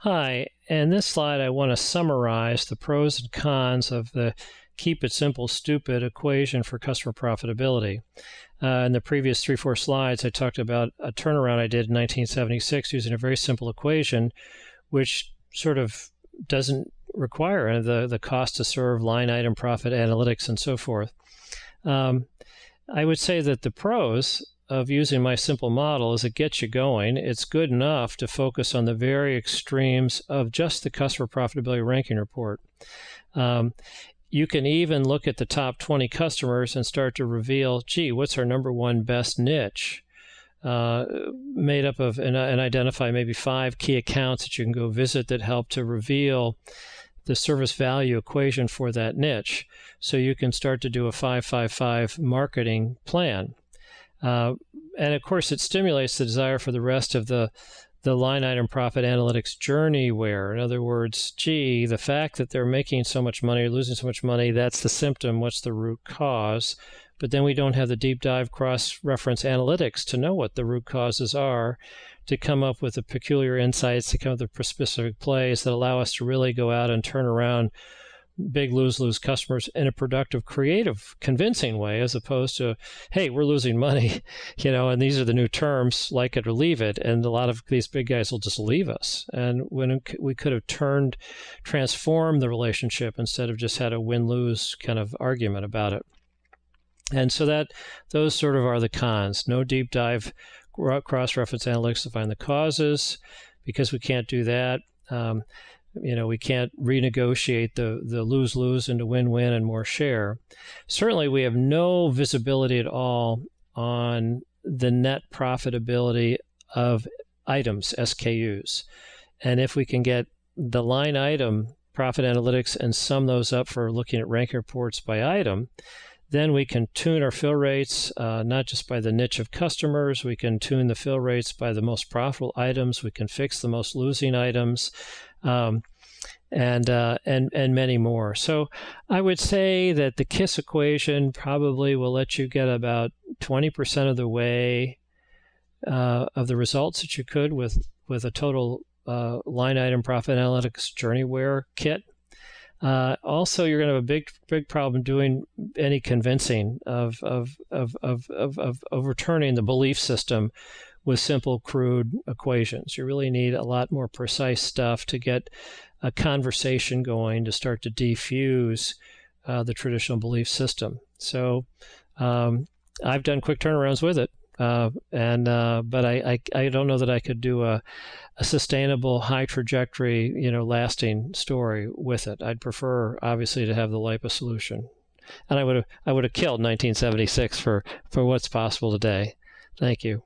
Hi, in this slide I want to summarize the pros and cons of the keep it simple stupid equation for customer profitability. Uh, in the previous three, four slides I talked about a turnaround I did in 1976 using a very simple equation which sort of doesn't require the, the cost to serve line item profit analytics and so forth. Um, I would say that the pros of using my simple model is it gets you going. It's good enough to focus on the very extremes of just the customer profitability ranking report. Um, you can even look at the top 20 customers and start to reveal, gee, what's our number one best niche? Uh, made up of and, and identify maybe five key accounts that you can go visit that help to reveal the service value equation for that niche. So you can start to do a 555 marketing plan. Uh, and of course, it stimulates the desire for the rest of the the line item profit analytics journey where in other words gee the fact that they're making so much money or losing so much money that's the symptom what's the root cause but then we don't have the deep dive cross reference analytics to know what the root causes are, to come up with the peculiar insights, to come up with the specific plays that allow us to really go out and turn around big lose lose customers in a productive, creative, convincing way, as opposed to, hey, we're losing money, you know, and these are the new terms, like it or leave it. And a lot of these big guys will just leave us. And when we could have turned, transformed the relationship instead of just had a win lose kind of argument about it. And so that those sort of are the cons. No deep dive cross-reference analytics to find the causes because we can't do that. Um, you know, we can't renegotiate the, the lose-lose into win-win and more share. Certainly, we have no visibility at all on the net profitability of items, SKUs. And if we can get the line item profit analytics and sum those up for looking at rank reports by item, then we can tune our fill rates, uh, not just by the niche of customers, we can tune the fill rates by the most profitable items, we can fix the most losing items. Um, and uh, and and many more. So I would say that the KISS equation probably will let you get about twenty percent of the way uh, of the results that you could with with a total uh, line item profit analytics journey wear kit. Uh, also, you're going to have a big, big problem doing any convincing of, of, of, of, of, of overturning the belief system with simple, crude equations. You really need a lot more precise stuff to get a conversation going to start to defuse uh, the traditional belief system. So um, I've done quick turnarounds with it. Uh, and uh, but I, I, I don't know that I could do a, a sustainable high trajectory you know lasting story with it. I'd prefer obviously to have the LIPA solution, and I would have I would have killed 1976 for for what's possible today. Thank you.